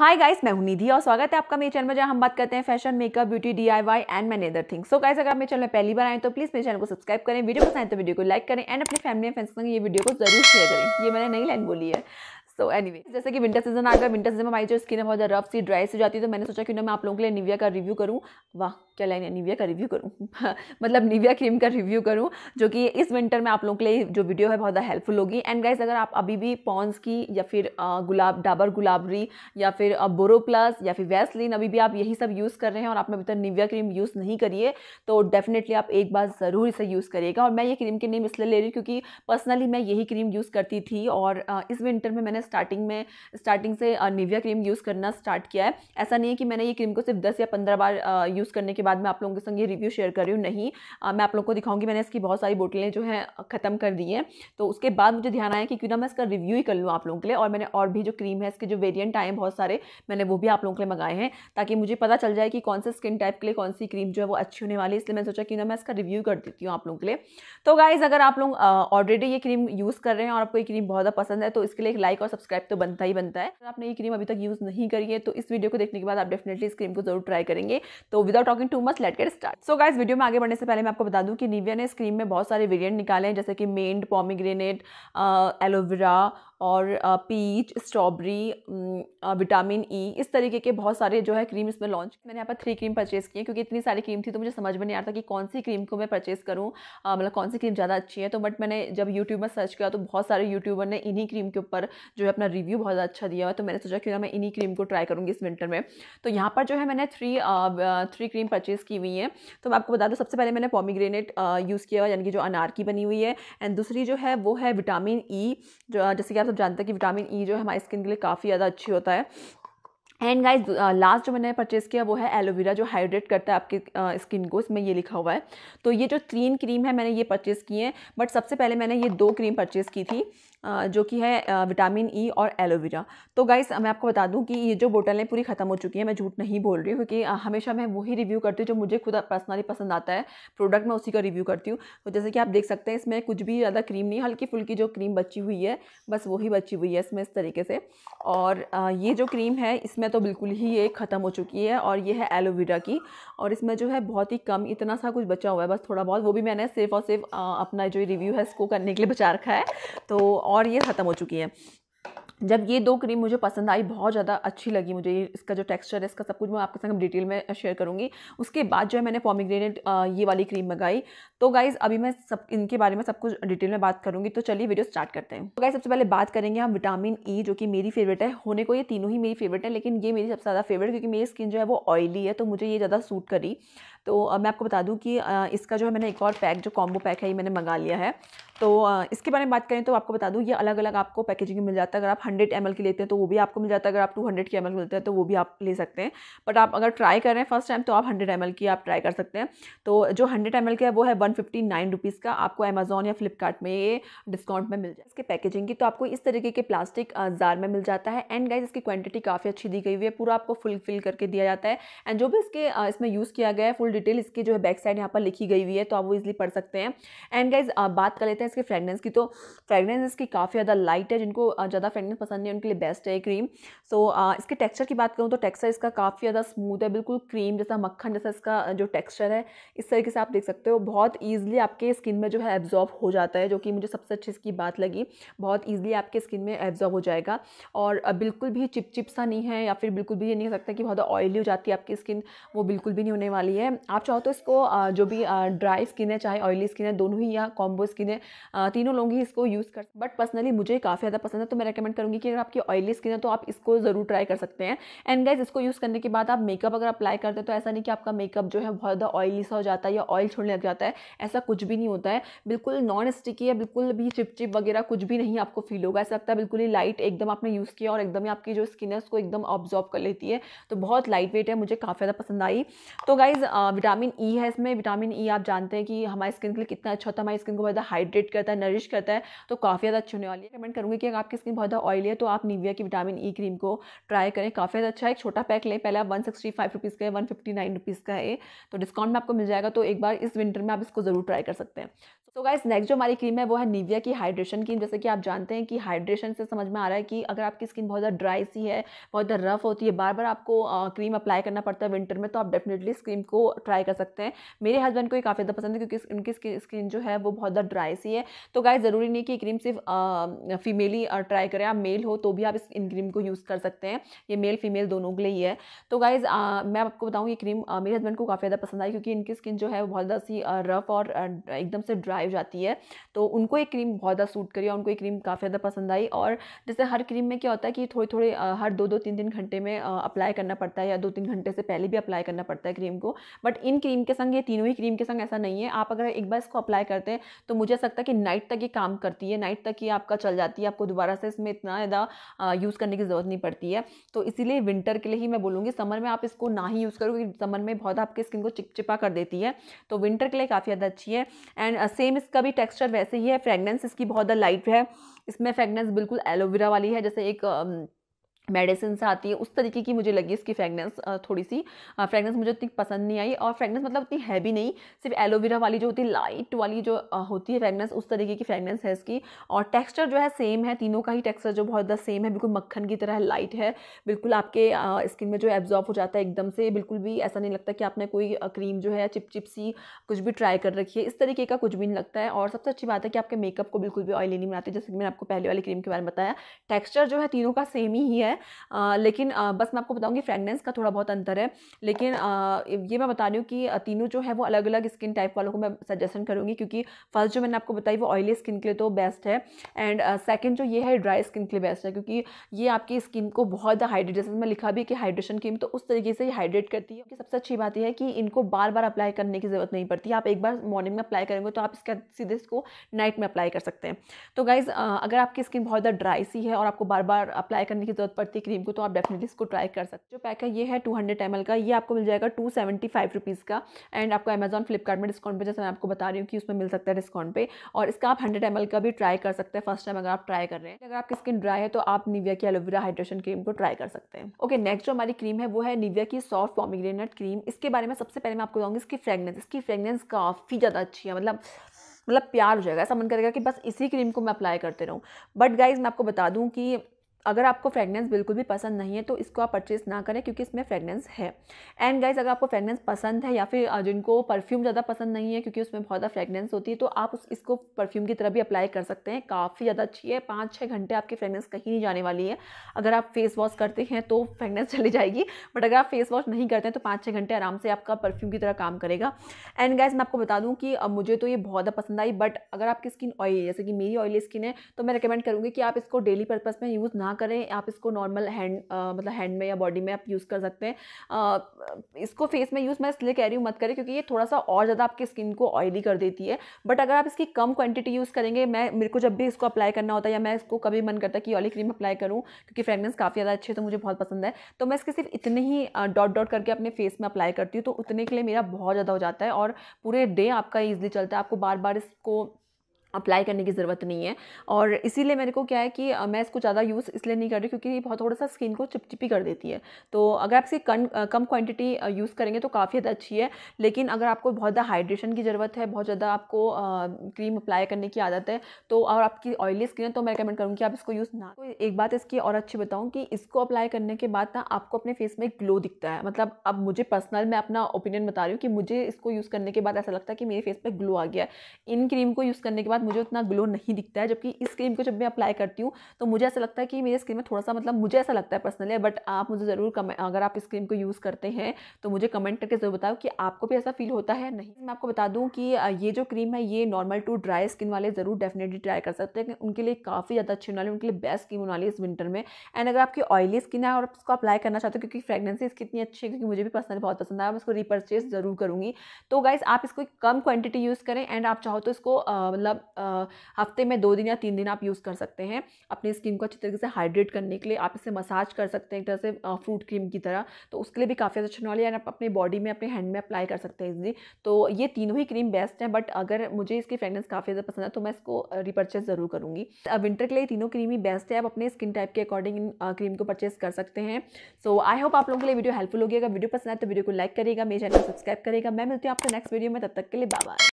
hi guys मैं हूं निधि और स्वागत है आपका मेरे चैनल में जहां हम बात करते हैं fashion makeup beauty DIY and many other things so guys अगर आप मेरे चैनल में पहली बार आए तो प्लीज मेरे चैनल को सब्सक्राइब करें वीडियो पसंद आए तो वीडियो को लाइक करें एंड अपने फैमिली एंड फ्रेंड्स को ये वीडियो को जरूर शेयर करें ये मैंने नई लाइन बोली है सो वे जैसे कि विंटर सीजन आ गया विंटर सीजन में हमारी जो स्किन है बहुत ज़्यादा रफ सी ड्राई सी जाती है तो मैंने सोचा कि ना मैं आप लोगों के लिए निविया का रिव्यू करूँ वाह क्या लाइन है निविया का रिव्यू करूँ मतलब निविया क्रीम का रिव्यू करूँ जो कि इस विंटर में आप लोगों के लिए जो वीडियो है बहुत ज़्यादा हेल्पफुल होगी एंड गाइज अगर आप अभी भी पॉन्स की या फिर गुलाब डाबर गुलाबरी या फिर बोरो प्लस या फिर वैसलिन अभी भी आप यही सब यूज़ कर रहे हैं और आपने अभी तक निविया क्रीम यूज़ नहीं करिए तो डेफिनेटली आप एक बार ज़रूर इसे यूज़ करिएगा और मैं ये क्रीम के नेम इसलिए ले रही हूँ क्योंकि पर्सनली मैं यही क्रीम यूज़ करती थी और इस विंटर में मैंने स्टार्टिंग में स्टार्टिंग से निविया क्रीम यूज़ करना स्टार्ट किया है ऐसा नहीं है कि मैंने ये क्रीम को सिर्फ दस या पंद्रह बार यूज़ करने के बाद मैं आप लोगों के संग ये रिव्यू शेयर कर रही हूँ नहीं मैं आप लोगों को दिखाऊंगी मैंने इसकी बहुत सारी बोटलें जो हैं ख़त्म कर दी हैं तो उसके बाद मुझे ध्यान आया कि क्यों ना मैं इसका रिव्यू ही कर लूँ आप लोगों के लिए और मैंने और भी जो क्रीम है इसके जो वेरियंट आए हैं बहुत सारे मैंने वो भी आप लोगों के लिए मंगाए हैं ताकि मुझे पता चल जाए कि कौन से स्किन टाइप के लिए कौन सी क्रीम जो है वो अच्छी होने वाली है इसलिए मैंने सोचा क्यों ना मैं इसका रिव्यू कर देती हूँ आप लोगों के लिए तो गाइज़ अगर आप लोग ऑलरेडी ये क्रीम यूज़ कर रहे हैं और आपको ये क्रीम बहुत ज़्यादा पसंद है तो इसके लिए एक लाइक और सब्सक्राइब तो बनता ही बनता है अगर आपने ये क्रीम अभी तक यूज़ नहीं करी है तो इस वीडियो को देखने के बाद आप डेफिनेटली इस क्रीम को जरूर ट्राई करेंगे तो without talking too much let get start so guys video में आगे बढ़ने से पहले मैं आपको बता दूँ कि निविया ने इस क्रीम में बहुत सारे वेरियंट निकाले हैं जैसे कि मेंड पॉमीग्रेनेट एलोवेरा और पीच स्ट्रॉबेरी विटामिन ई इस तरीके के बहुत सारे जो है क्रीम इसमें लॉन्च मैंने यहाँ पर थ्री क्रीम परचेज़ की है क्योंकि इतनी सारी क्रीम थी तो मुझे समझ में नहीं आ रहा था कि कौन सी क्रीम को मैं परचेज़ करूँ मतलब कौन सी क्रीम ज़्यादा अच्छी है तो बट मैंने जब यूट्यूब में सर्च किया तो बहुत सारे यूट्यूबर ने इन्हीं क्रीम के ऊपर जो है अपना रिव्यू बहुत अच्छा दिया है तो मैंने सोचा क्यों ना मैं इन्हीं क्रीम को ट्राई करूँगी इस विंटर में तो यहाँ पर जो है मैंने थ्री थ्री क्रीम परचेज़ की हुई है तो मैं आपको बता दूँ सबसे पहले मैंने पॉमीग्रेनेट यूज़ किया हुआ यानी कि जो अनार की बनी हुई है एंड दूसरी जो है वो है विटामिन ई e, जो जैसे कि आप सब जानते हैं कि विटामिन ई e जो है हमारी स्किन के लिए काफ़ी ज़्यादा अच्छी होता है एंड गाइज लास्ट जो मैंने परचेस किया वो है एलोवेरा जो हाइड्रेट करता है आपके स्किन को इसमें ये लिखा हुआ है तो ये जो तीन क्रीम है मैंने ये परचेस किए हैं बट सबसे पहले मैंने ये दो क्रीम परचेस की थी जो कि है विटामिन ई e और एलोवेरा तो गाइस मैं आपको बता दूं कि ये जो बोटलें पूरी ख़त्म हो चुकी हैं मैं झूठ नहीं बोल रही हूँ क्योंकि हमेशा मैं वही रिव्यू करती हूँ जो मुझे खुद पर्सनली पसंद आता है प्रोडक्ट मैं उसी का रिव्यू करती हूँ तो जैसे कि आप देख सकते हैं इसमें कुछ भी ज़्यादा क्रीम नहीं हल्की फुल्की जो क्रीम बची हुई है बस वही बची हुई है इसमें इस तरीके से और ये जो क्रीम है इसमें तो बिल्कुल ही ये ख़त्म हो चुकी है और ये है एलोवेरा की और इसमें जो है बहुत ही कम इतना सा कुछ बचा हुआ है बस थोड़ा बहुत वो भी मैंने सिर्फ और सिर्फ अपना जो रिव्यू है इसको करने के लिए बचा रखा है तो और ये ख़त्म हो चुकी है जब ये दो क्रीम मुझे पसंद आई बहुत ज़्यादा अच्छी लगी मुझे इसका जो टेक्सचर है इसका सब कुछ मैं आपके साथ डिटेल में शेयर करूँगी उसके बाद जो है मैंने पॉमिग्रेनेट ये वाली क्रीम मंगाई तो गाइज़ अभी मैं सब इनके बारे में सब कुछ डिटेल में बात करूँगी तो चलिए वीडियो स्टार्ट करते हैं तो गाइज सबसे पहले बात करेंगे हम विटामिन ई e, जो कि मेरी फेवरेट है होने को ये तीनों ही मेरी फेवरेट है लेकिन ये मेरी सबसे ज़्यादा फेवरेट क्योंकि मेरी स्किन जो है वो ऑयली है तो मुझे ये ज़्यादा सूट करी तो मैं आपको बता दूं कि इसका जो है मैंने एक और पैक जो कॉम्बो पैक है ये मैंने मंगा लिया है तो इसके बारे में बात करें तो आपको बता दूं ये अलग अलग आपको पैकेजिंग में मिल जाता है अगर आप हंड्रेड एम के लेते हैं तो वो भी आपको मिल जाता है अगर आप टू हंड्रेड के एम एल हैं तो वो भी आप ले सकते हैं बट आप अगर ट्राई करें फर्स्ट टाइम तो आप हंड्रेड एम की आप ट्राई कर सकते हैं तो जो हंड्रेड एम का है वो है वन फिफ्टी नाइन रुपीज़ का आपको अमेजोन या फ्लिपकार्ट में ये डिस्काउंट में मिल जाए इसके पैकेजिंग की तो आपको इस तरीके के प्लास्टिक जार में मिल जाता है एंड गाइज इसकी क्वान्टिटी काफ़ी अच्छी दी गई हुई है पूरा आपको फुलफिल करके दिया जाता है एंड जो भी इसके इसमें यूज़ किया गया है फुल फुल डिटेल इसकी जो है बैक साइड यहाँ पर लिखी गई हुई है तो आप वो इजिली पढ़ सकते हैं एंड गाइज बात कर लेते हैं इसके फ्रेगनेंस की तो फ्रेगनेंस इसकी काफ़ी ज़्यादा लाइट है जिनको ज़्यादा फ्रेगनेंस पसंद नहीं उनके लिए बेस्ट है क्रीम सो so, इसके टेक्स्चर की बात करूँ तो टेक्स्चर इसका काफ़ी ज़्यादा स्मूथ है बिल्कुल क्रीम जैसा मक्खन जैसा इसका जो टेक्स्चर है इस तरीके से आप देख सकते हो बहुत ईजिली आपके स्किन में जो है एब्जॉर्ब हो जाता है जो कि मुझे सबसे अच्छी इसकी बात लगी बहुत ईजिली आपके स्किन में एब्जॉर्ब हो जाएगा और बिल्कुल भी चिपचिप सा नहीं है या फिर बिल्कुल भी ये नहीं हो सकता कि बहुत ऑयली हो जाती है आपकी स्किन वो बिल्कुल भी नहीं होने वाली है आप चाहो तो इसको जो भी ड्राई स्किन है चाहे ऑयली स्किन है दोनों ही या कॉम्बो स्किन है तीनों लोग ही इसको यूज़ कर बट पर्सनली मुझे काफ़ी ज़्यादा पसंद है तो मैं रिकमेंड करूँगी कि अगर आपकी ऑयली स्किन है तो आप इसको ज़रूर ट्राई कर सकते हैं एंड गाइज इसको यूज़ करने के बाद आप मेकअप अगर अप्लाई करते हैं तो ऐसा नहीं कि आपका मेकअप जो है बहुत ज़्यादा ऑयली सा हो जाता है या ऑयल छोड़ने लग जाता है ऐसा कुछ भी नहीं होता है बिल्कुल नॉन स्टिकी है बिल्कुल भी चिपचिप वगैरह कुछ भी नहीं आपको फील होगा ऐसा लगता है बिल्कुल ही लाइट एकदम आपने यूज़ किया और एकदम ही आपकी जो स्किन है उसको एकदम ऑब्जॉर्व कर लेती है तो बहुत लाइट वेट है मुझे काफ़ी ज़्यादा पसंद आई तो गाइज़ हाँ, विटामिन ई e है इसमें विटामिन ई e आप जानते हैं कि हमारी स्किन के लिए कितना अच्छा होता है हमारी स्किन को बहुत ज़्यादा हाइड्रेट करता है नरिश करता है तो काफ़ी ज़्यादा अच्छी होने वाली है रिकमेंड करूँगी कि अगर आपकी स्किन बहुत ज़्यादा ऑयली है तो आप निविया की विटामिन ई क्रीम को ट्राई करें काफ़ी ज़्यादा अच्छा है एक छोटा पैक लें पहले आप वन सिक्सटी फाइव रुपीज़ का है वन फिफ्टी नाइन रुपीज़ का है तो डिस्काउंट में आपको मिल जाएगा तो एक बार इस विंटर में आप इसको ज़रूर ट्राई कर सकते हैं तो गाइस नेक्स्ट जो हमारी क्रीम है वो है निविया की हाइड्रेशन क्रीम जैसे कि आप जानते हैं कि हाइड्रेशन से समझ में आ रहा है कि अगर आपकी स्किन बहुत ज़्यादा ड्राई सी है बहुत ज़्यादा रफ होती है बार बार आपको क्रीम अप्लाई करना पड़ता है विंटर में तो आप डेफिनेटली इस क्रीम को ट्राई कर सकते हैं मेरे हस्बैंड को ये काफ़ी ज़्यादा पसंद है क्योंकि उनकी स्किन जो है वो बहुत ज़्यादा ड्राई सी है तो गाय ज़रूरी नहीं कि क्रीम सिर्फ फीमेली ट्राई करें आप मेल हो तो भी आप इस इन क्रीम को यूज़ कर सकते हैं ये मेल फीमेल दोनों के लिए ही है तो गाइज़ मैं आपको बताऊँ ये क्रीम मेरे हस्बैंड को काफ़ी ज़्यादा पसंद आई क्योंकि इनकी स्किन जो है वो बहुत ज़्यादा सी रफ़ और एकदम से ड्राई हो जाती है तो उनको ये क्रीम बहुत ज़्यादा सूट करी और उनको ये क्रीम काफ़ी ज़्यादा पसंद आई और जैसे हर क्रीम में क्या होता है कि थोड़े थोड़े हर दो दो तीन तीन घंटे में अप्लाई करना पड़ता है या दो तीन घंटे से पहले भी अप्लाई करना पड़ता है क्रीम को बट बट इन क्रीम के संग ये तीनों ही क्रीम के संग ऐसा नहीं है आप अगर एक बार इसको अप्लाई करते हैं तो मुझे ऐसा लगता है कि नाइट तक ये काम करती है नाइट तक ये आपका चल जाती है आपको दोबारा से इसमें इतना ज़्यादा यूज़ करने की ज़रूरत नहीं पड़ती है तो इसीलिए विंटर के लिए ही मैं बोलूँगी समर में आप इसको ना ही यूज़ करो क्योंकि समर में बहुत आपकी स्किन को चिपचिपा कर देती है तो विंटर के लिए काफ़ी ज़्यादा अच्छी है एंड सेम इसका भी टेक्स्चर वैसे ही है फ्रेगनेंस इसकी बहुत ज़्यादा लाइट है इसमें फ्रेगनेंस बिल्कुल एलोवेरा वाली है जैसे एक मेडिसिन आती है उस तरीके की मुझे लगी इसकी फ्रेगनेंस थोड़ी सी फ्रेगनेंस मुझे उतनी पसंद नहीं आई और फ्रेगनेंस मतलब उतनी है भी नहीं सिर्फ एलोवेरा वाली जो होती है लाइट वाली जो होती है फ्रेगनेंस उस तरीके की फ्रेगनेंस है इसकी और टेक्सचर जो है सेम है तीनों का ही टेक्सचर जो बहुत ज़्यादा सेम है बिल्कुल मक्खन की तरह लाइट है बिल्कुल आपके स्किन में जो एब्जॉर्ब हो जाता है एकदम से बिल्कुल भी ऐसा नहीं लगता कि आपने कोई क्रीम जो है चिपचिप सी कुछ भी ट्राई कर रखी है इस तरीके का कुछ भी नहीं लगता है और सबसे अच्छी बात है कि आपके मेकअप को बिल्कुल भी ऑयली नहीं बनाते जैसे कि मैंने आपको पहले वाली क्रीम के बारे में बताया टेक्स्चर जो है तीनों का सेम ही है आ, लेकिन आ, बस मैं आपको बताऊंगी फ्रेगनेंस का थोड़ा बहुत अंतर है लेकिन आ, ये मैं बता रही हूँ कि तीनों जो है वो अलग अलग स्किन टाइप वालों को मैं सजेशन करूँगी क्योंकि फर्स्ट जो मैंने आपको बताई वो ऑयली स्किन के लिए तो बेस्ट है एंड सेकेंड जो ये है ड्राई स्किन के लिए बेस्ट है क्योंकि ये आपकी स्किन को बहुत ज़्यादा हाइड्रेट जैसे मैं लिखा भी कि हाइड्रेशन क्रीम तो उस तरीके से हाइड्रेट करती है सबसे अच्छी बात यह है कि इनको बार बार अप्लाई करने की ज़रूरत नहीं पड़ती आप एक बार मॉर्निंग में अप्लाई करेंगे तो आप इसका सीधे इसको नाइट में अप्लाई कर सकते हैं तो गाइज़ अगर आपकी स्किन बहुत ज़्यादा ड्राई सी है और आपको बार बार अप्लाई करने की ज़रूरत पड़ती करती क्रीम को तो आप डेफिनेटली इसको ट्राई कर सकते हो पैक है ये है टू हंड्रेड एम एल का ये आपको मिल जाएगा टू सेवेंटी फाइव रुपीज़ का एंड आपको अमेजन फ्लिपकार्ट में डिस्काउंट पे जैसे मैं आपको बता रही हूँ कि उसमें मिल सकता है डिस्काउंट पे और इसका आप हंड्रेड एम का भी ट्राई कर सकते हैं फर्स्ट टाइम अगर आप ट्राई कर रहे हैं अगर आपकी स्किन ड्राई है तो आप निविया की एलोवेरा हाइड्रेशन क्रीम को ट्राई कर सकते हैं ओके नेक्स्ट जो हमारी क्रीम है वो है निविया की सॉफ्ट पॉमिग्रेनट क्रीम इसके बारे में सबसे पहले मैं आपको बताऊँगी इसकी फ्रेगनेंस इसकी फ्रेगनेंस काफ़ी ज़्यादा अच्छी है मतलब मतलब प्यार हो जाएगा ऐसा मन करेगा कि बस इसी क्रीम को मैं अप्लाई करते रहूँ बट गाइज मैं आपको बता दूँ कि अगर आपको फ्रेगनेंस बिल्कुल भी पसंद नहीं है तो इसको आप परचेस ना करें क्योंकि इसमें फ्रेगनेंस है एंड गाइज अगर आपको फ्रेगनेंस पसंद है या फिर जिनको परफ्यूम ज़्यादा पसंद नहीं है क्योंकि उसमें बहुत ज़्यादा फ्रेगनेंस होती है तो आप उस इसको परफ्यूम की तरह भी अप्लाई कर सकते हैं काफ़ी ज़्यादा अच्छी है पाँच छः घंटे आपकी फ्रेगनेंस कहीं नहीं जाने वाली है अगर आप फेस वॉश करते हैं तो फ्रेगनेंस चली जाएगी बट अगर आप फेस वॉश नहीं करते हैं तो पाँच छः घंटे आराम से आपका परफ्यूम की तरह काम करेगा एंड गाइज मैं आपको बता दूँ कि मुझे तो ये बहुत ज़्यादा पसंद आई बट अगर आपकी स्किन ऑयली जैसे कि मेरी ऑयली स्किन है तो मैं रिकमेंड करूँगी कि आप इसको डेली पर्पज़ में यूज़ ना ना करें आप इसको नॉर्मल हैंड मतलब हैंड में या बॉडी में आप यूज़ कर सकते हैं आ, इसको फेस में यूज़ मैं इसलिए कह रही हूँ मत करें क्योंकि ये थोड़ा सा और ज़्यादा आपकी स्किन को ऑयली कर देती है बट अगर आप इसकी कम क्वान्टिटी यूज़ करेंगे मैं मेरे को जब भी इसको अप्लाई करना होता है या मैं इसको कभी मन करता है कि ऑयली क्रीम अप्लाई करूँ क्योंकि फ्रेगनेंस काफ़ी ज़्यादा अच्छे तो मुझे बहुत पसंद है तो मैं इसके सिर्फ इतने ही डॉट डॉट करके अपने फेस में अप्लाई करती हूँ तो उतने के लिए मेरा बहुत ज़्यादा हो जाता है और पूरे डे आपका ईजिली चलता है आपको बार बार इसको अप्लाई करने की ज़रूरत नहीं है और इसीलिए मेरे को क्या है कि मैं इसको ज़्यादा यूज़ इसलिए नहीं कर रही क्योंकि ये बहुत थोड़ा सा स्किन को चिपचिपी कर देती है तो अगर आप इसकी कम कम क्वान्टिटी यूज़ करेंगे तो काफ़ी ज़्यादा अच्छी है लेकिन अगर आपको बहुत ज़्यादा हाइड्रेशन की ज़रूरत है बहुत ज़्यादा आपको क्रीम अप्लाई करने की आदत है तो और आपकी ऑयली स्किन है तो मैं रिकमेंड करूँगी आप इसको यूज़ ना तो एक बात इसकी और अच्छी बताऊँ कि इसको अप्लाई करने के बाद ना आपको अपने फेस में ग्लो दिखता है मतलब अब मुझे पर्सनल मैं अपना ओपिनियन बता रही हूँ कि मुझे इसको यूज़ करने के बाद ऐसा लगता है कि मेरे फेस पर ग्लो आ गया है इन क्रीम को यूज़ करने के बाद बाद मुझे उतना ग्लो नहीं दिखता है जबकि इस क्रीम को जब मैं अप्लाई करती हूँ तो मुझे ऐसा लगता है कि मेरे स्किन में थोड़ा सा मतलब मुझे ऐसा लगता है पर्सनली बट आप मुझे ज़रूर अगर आप इस क्रीम को यूज़ करते हैं तो मुझे कमेंट करके ज़रूर बताओ कि आपको भी ऐसा फील होता है नहीं मैं आपको बता दूँ कि ये जो क्रीम है ये नॉर्मल टू ड्राई स्किन वाले ज़रूर डेफिनेटली ट्राई कर सकते हैं उनके लिए काफ़ी ज़्यादा अच्छी होने वाली उनके लिए बेस्ट क्रीम होने वाली इस विंटर में एंड अगर आपकी ऑयली स्किन है और आप अप्लाई करना चाहते हो क्योंकि फ्रेगनेंसी इसकी इतनी अच्छी है क्योंकि मुझे भी पर्सनली बहुत पसंद आया मैं इसको रिपर्चेज ज़रूर करूँगी तो गाइज़ आप इसको कम क्वान्टिटी यूज़ करें एंड आप चाहो तो इसको मतलब हफ्ते में दो दिन या तीन दिन आप यूज़ कर सकते हैं अपनी स्किन को अच्छी तरीके से हाइड्रेट करने के लिए आप इसे मसाज कर सकते हैं एक तरह से फ्रूट क्रीम की तरह तो उसके लिए भी काफ़ी अच्छा नॉलेज एंड आप अपने बॉडी में अपने हैंड में अप्लाई कर सकते हैं इजली तो ये तीनों ही क्रीम बेस्ट हैं बट अगर मुझे इसकी फ्रेगनेंस काफ़ी ज़्यादा पसंद है तो मैं इसको रिपर्चेज ज़रूर करूँगी विंटर के लिए तीनों क्रीम ही बेस्ट है आप अपने स्किन टाइप के अकॉर्डिंग इन क्रीम को परचेज कर सकते हैं सो आई होप आप लोगों के लिए वीडियो हेल्पफुल होगी अगर वीडियो पसंद आए तो वीडियो को लाइक करेगा मेरे चैनल सब्सक्राइब करेगा मैं मिलती हूँ आपको नेक्स्ट वीडियो में तब तक के लिए बाय